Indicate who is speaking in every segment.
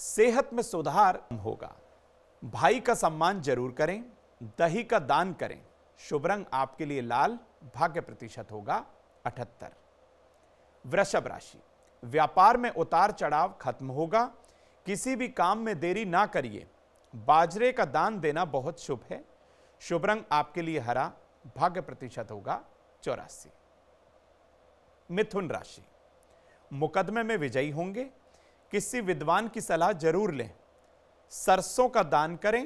Speaker 1: सेहत में सुधार होगा भाई का सम्मान जरूर करें दही का दान करें शुभ रंग आपके लिए लाल भाग्य प्रतिशत होगा अठहत्तर वृषभ राशि व्यापार में उतार चढ़ाव खत्म होगा किसी भी काम में देरी ना करिए बाजरे का दान देना बहुत शुभ है शुभ रंग आपके लिए हरा भाग्य प्रतिशत होगा चौरासी मिथुन राशि मुकदमे में विजयी होंगे किसी विद्वान की सलाह जरूर लें सरसों का दान करें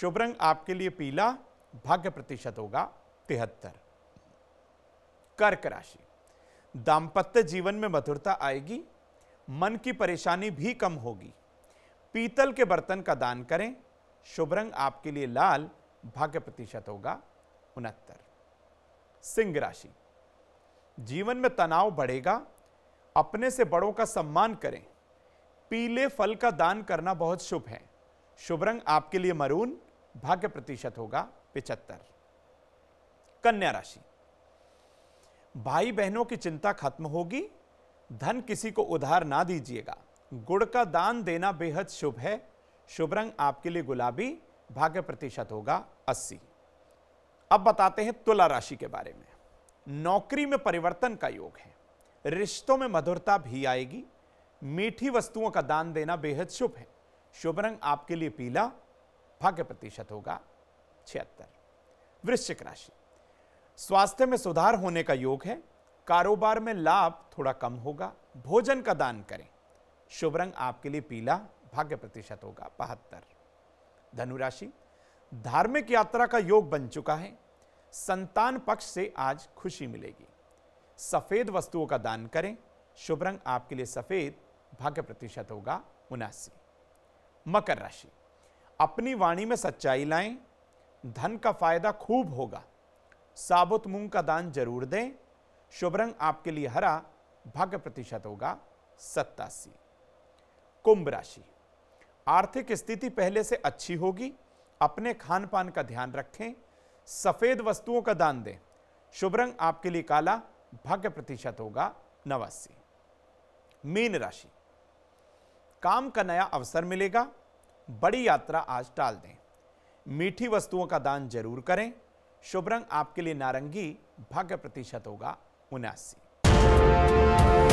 Speaker 1: शुभ रंग आपके लिए पीला भाग्य प्रतिशत होगा तिहत्तर कर्क राशि दाम्पत्य जीवन में मधुरता आएगी मन की परेशानी भी कम होगी पीतल के बर्तन का दान करें शुभ रंग आपके लिए लाल भाग्य प्रतिशत होगा उनहत्तर सिंह राशि जीवन में तनाव बढ़ेगा अपने से बड़ों का सम्मान करें पीले फल का दान करना बहुत शुभ है शुभ रंग आपके लिए मरून भाग्य प्रतिशत होगा पिचहत्तर कन्या राशि भाई बहनों की चिंता खत्म होगी धन किसी को उधार ना दीजिएगा गुड़ का दान देना बेहद शुभ है शुभ रंग आपके लिए गुलाबी भाग्य प्रतिशत होगा 80। अब बताते हैं तुला राशि के बारे में नौकरी में परिवर्तन का योग है रिश्तों में मधुरता भी आएगी मीठी वस्तुओं का दान देना बेहद शुभ है शुभ रंग आपके लिए पीला भाग्य प्रतिशत होगा छिहत्तर वृश्चिक राशि स्वास्थ्य में सुधार होने का योग है कारोबार में लाभ थोड़ा कम होगा भोजन का दान करें शुभ रंग आपके लिए पीला भाग्य प्रतिशत होगा बहत्तर धनुराशि धार्मिक यात्रा का योग बन चुका है संतान पक्ष से आज खुशी मिलेगी सफेद वस्तुओं का दान करें शुभ रंग आपके लिए सफेद भाग्य प्रतिशत होगा उनासी मकर राशि अपनी वाणी में सच्चाई लाएं धन का फायदा खूब होगा साबुत मूंग का दान जरूर दें शुभ रंग आपके लिए हरा भाग्य प्रतिशत होगा सत्तासी कुंभ राशि आर्थिक स्थिति पहले से अच्छी होगी अपने खान पान का ध्यान रखें सफेद वस्तुओं का दान दें शुभ रंग आपके लिए काला भाग्य प्रतिशत होगा नवासी मीन राशि काम का नया अवसर मिलेगा बड़ी यात्रा आज टाल दें मीठी वस्तुओं का दान जरूर करें शुभ रंग आपके लिए नारंगी भाग्य प्रतिशत होगा उनासी